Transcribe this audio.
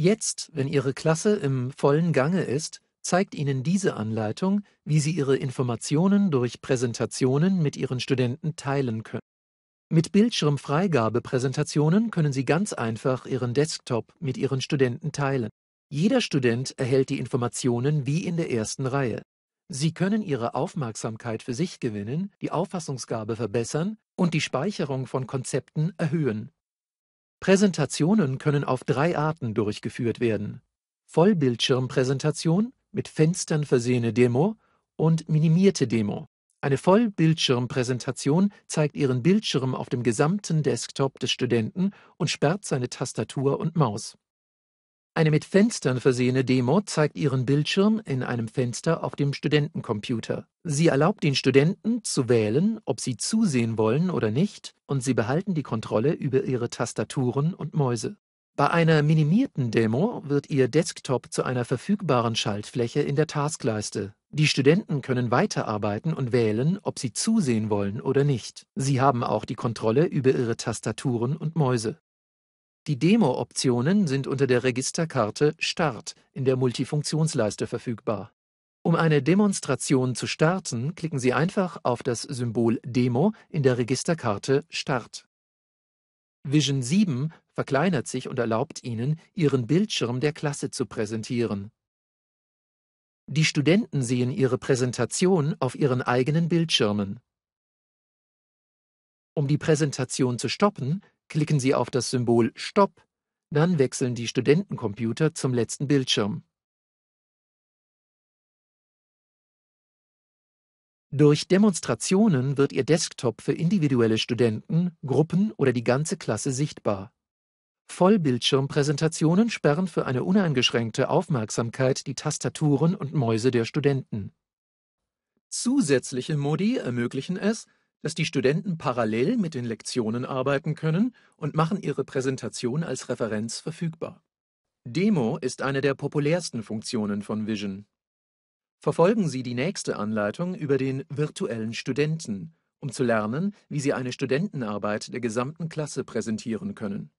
Jetzt, wenn Ihre Klasse im vollen Gange ist, zeigt Ihnen diese Anleitung, wie Sie Ihre Informationen durch Präsentationen mit Ihren Studenten teilen können. Mit Bildschirmfreigabepräsentationen können Sie ganz einfach Ihren Desktop mit Ihren Studenten teilen. Jeder Student erhält die Informationen wie in der ersten Reihe. Sie können Ihre Aufmerksamkeit für sich gewinnen, die Auffassungsgabe verbessern und die Speicherung von Konzepten erhöhen. Präsentationen können auf drei Arten durchgeführt werden. Vollbildschirmpräsentation, mit Fenstern versehene Demo und minimierte Demo. Eine Vollbildschirmpräsentation zeigt Ihren Bildschirm auf dem gesamten Desktop des Studenten und sperrt seine Tastatur und Maus eine mit Fenstern versehene Demo zeigt ihren Bildschirm in einem Fenster auf dem Studentencomputer. Sie erlaubt den Studenten zu wählen, ob sie zusehen wollen oder nicht, und sie behalten die Kontrolle über ihre Tastaturen und Mäuse. Bei einer minimierten Demo wird Ihr Desktop zu einer verfügbaren Schaltfläche in der Taskleiste. Die Studenten können weiterarbeiten und wählen, ob sie zusehen wollen oder nicht. Sie haben auch die Kontrolle über ihre Tastaturen und Mäuse. Die Demo-Optionen sind unter der Registerkarte Start in der Multifunktionsleiste verfügbar. Um eine Demonstration zu starten, klicken Sie einfach auf das Symbol Demo in der Registerkarte Start. Vision 7 verkleinert sich und erlaubt Ihnen, Ihren Bildschirm der Klasse zu präsentieren. Die Studenten sehen ihre Präsentation auf ihren eigenen Bildschirmen. Um die Präsentation zu stoppen, Klicken Sie auf das Symbol Stopp, dann wechseln die Studentencomputer zum letzten Bildschirm. Durch Demonstrationen wird Ihr Desktop für individuelle Studenten, Gruppen oder die ganze Klasse sichtbar. Vollbildschirmpräsentationen sperren für eine uneingeschränkte Aufmerksamkeit die Tastaturen und Mäuse der Studenten. Zusätzliche Modi ermöglichen es, dass die Studenten parallel mit den Lektionen arbeiten können und machen ihre Präsentation als Referenz verfügbar. Demo ist eine der populärsten Funktionen von Vision. Verfolgen Sie die nächste Anleitung über den virtuellen Studenten, um zu lernen, wie Sie eine Studentenarbeit der gesamten Klasse präsentieren können.